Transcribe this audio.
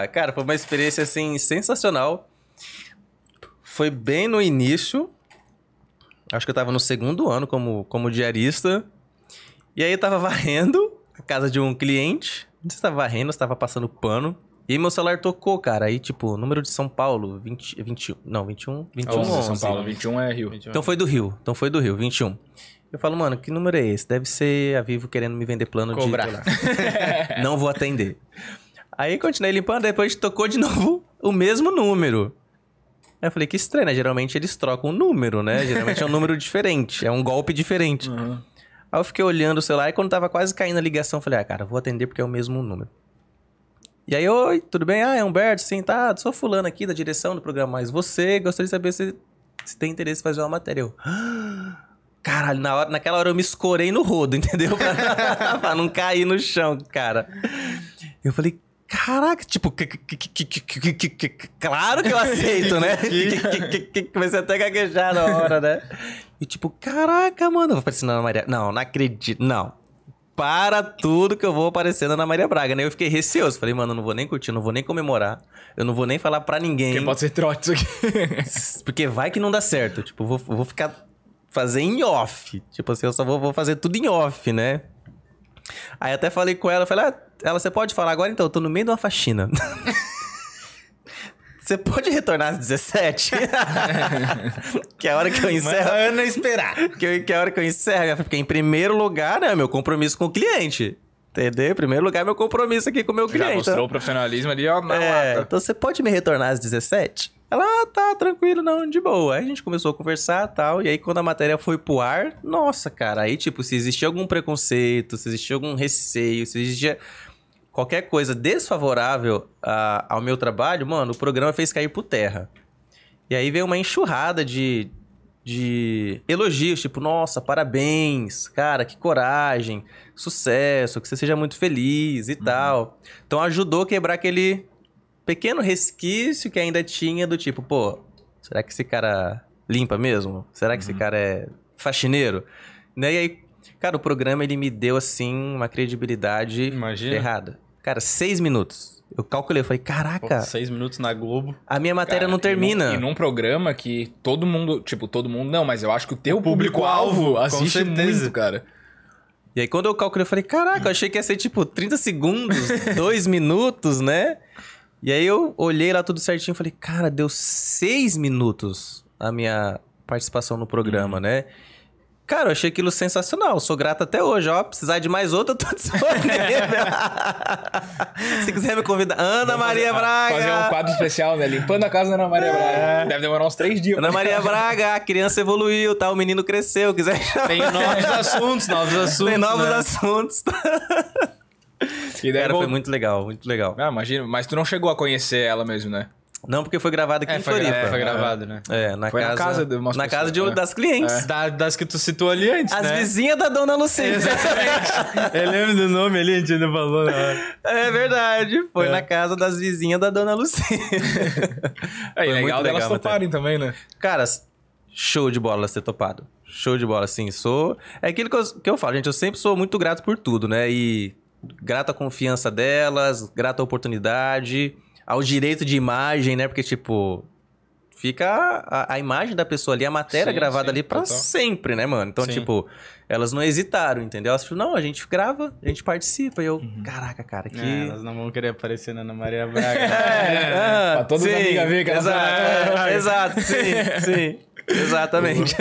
Ah, cara, foi uma experiência assim sensacional. Foi bem no início. Acho que eu tava no segundo ano como, como diarista. E aí eu tava varrendo a casa de um cliente. Não sei se tava varrendo, estava tava passando pano. E meu celular tocou, cara. Aí, tipo, número de São Paulo, 20, 21. Não, 21. 21 11, 11. São Paulo, 21 é Rio. então foi do Rio. Então foi do Rio, 21. Eu falo, mano, que número é esse? Deve ser a Vivo querendo me vender plano Cobrar. de. Não vou atender. Aí continuei limpando, depois tocou de novo o mesmo número. Aí eu falei, que estranho, né? Geralmente eles trocam um número, né? Geralmente é um número diferente, é um golpe diferente. Uhum. Aí eu fiquei olhando o celular e quando tava quase caindo a ligação, falei, ah, cara, vou atender porque é o mesmo número. E aí, oi, tudo bem? Ah, é Humberto, sim, tá? Sou fulano aqui da direção do programa, mas você gostaria de saber se, se tem interesse em fazer uma matéria. Eu, ah, caralho, na hora, naquela hora eu me escorei no rodo, entendeu? pra não cair no chão, cara. Eu falei, Caraca, tipo, claro que eu aceito, né? Comecei até a gaguejar na hora, né? E tipo, caraca, mano, eu vou aparecendo na Maria. Não, não acredito. Não. Para tudo que eu vou aparecendo na Maria Braga, né? Eu fiquei receoso. Falei, mano, eu não vou nem curtir, não vou nem comemorar. Eu não vou nem falar pra ninguém. Porque pode ser trote isso aqui. Porque vai que não dá certo. Tipo, vou, vou ficar. Fazer em off. Tipo assim, eu só vou, vou fazer tudo em off, né? Aí até falei com ela, falei, ah, ela, você pode falar agora então? Eu tô no meio de uma faxina. Você pode retornar às 17? que é a hora que eu encerro. Mas Ana esperar. Que, que é a hora que eu encerro. Né? Porque, em primeiro lugar, né, meu compromisso com o cliente. Entendeu? Em primeiro lugar, meu compromisso aqui com o meu cliente. Já mostrou então. o profissionalismo ali, ó. É, lata. então você pode me retornar às 17? Ela, ah, tá, tranquilo, não, de boa. Aí a gente começou a conversar tal. E aí, quando a matéria foi pro ar, nossa, cara. Aí, tipo, se existia algum preconceito, se existia algum receio, se existia qualquer coisa desfavorável a ao meu trabalho, mano, o programa fez cair por terra. E aí veio uma enxurrada de, de elogios, tipo, nossa, parabéns, cara, que coragem, sucesso, que você seja muito feliz e uhum. tal. Então ajudou a quebrar aquele pequeno resquício que ainda tinha do tipo, pô, será que esse cara limpa mesmo? Será que uhum. esse cara é faxineiro? Né? E aí, cara, o programa ele me deu assim uma credibilidade Imagina. errada. Cara, seis minutos. Eu calculei, eu falei, caraca. Pô, seis minutos na Globo. A minha matéria cara, não termina. E num, e num, programa que todo mundo, tipo, todo mundo não, mas eu acho que o teu público-alvo assiste muito, cara. E aí, quando eu calculei, eu falei, caraca, eu achei que ia ser tipo 30 segundos, dois minutos, né? E aí eu olhei lá tudo certinho e falei, cara, deu seis minutos a minha participação no programa, uhum. né? Cara, eu achei aquilo sensacional. Sou grato até hoje, ó. Precisar de mais outra, eu tô disponível. Se quiser me convidar. Ana Vamos Maria fazer, Braga. Fazer um quadro especial, né? Limpando a casa da Ana Maria Braga. É. Deve demorar uns três dias. Ana Maria Braga, a criança evoluiu, tá? O menino cresceu. Quiser Tem novos assuntos, novos assuntos. Tem novos né? assuntos. Que daí Cara, bom... foi muito legal, muito legal. Ah, imagino. Mas tu não chegou a conhecer ela mesmo, né? Não, porque foi gravado aqui é, em foi, Floripa. É, foi gravado, né? É, na foi casa, na casa de Na casa de, né? das clientes. É. Da, das que tu citou ali antes, As né? vizinhas da Dona Lucinda. Exatamente. Eu lembro do nome ali, a gente não falou na né? hora. É verdade. Foi é. na casa das vizinhas da Dona Lucinda. É, foi é legal delas toparem também, né? Cara, show de bola ser topado. Show de bola, sim. Sou... É aquilo que eu, que eu falo, gente. Eu sempre sou muito grato por tudo, né? E Grata confiança delas, grata oportunidade, ao direito de imagem, né? Porque, tipo, fica a, a, imagem da pessoa ali, a matéria sim, gravada sim, ali para sempre, né, mano? Então, sim. tipo, elas não hesitaram, entendeu? Elas falaram, não, a gente grava, a gente participa. E eu, uhum. caraca, cara, é, que... É, elas não vão querer aparecer na Ana Maria Braga. é, né? é, é, pra todas as amigas verem que elas... Exato, exato, sim, sim. Exatamente.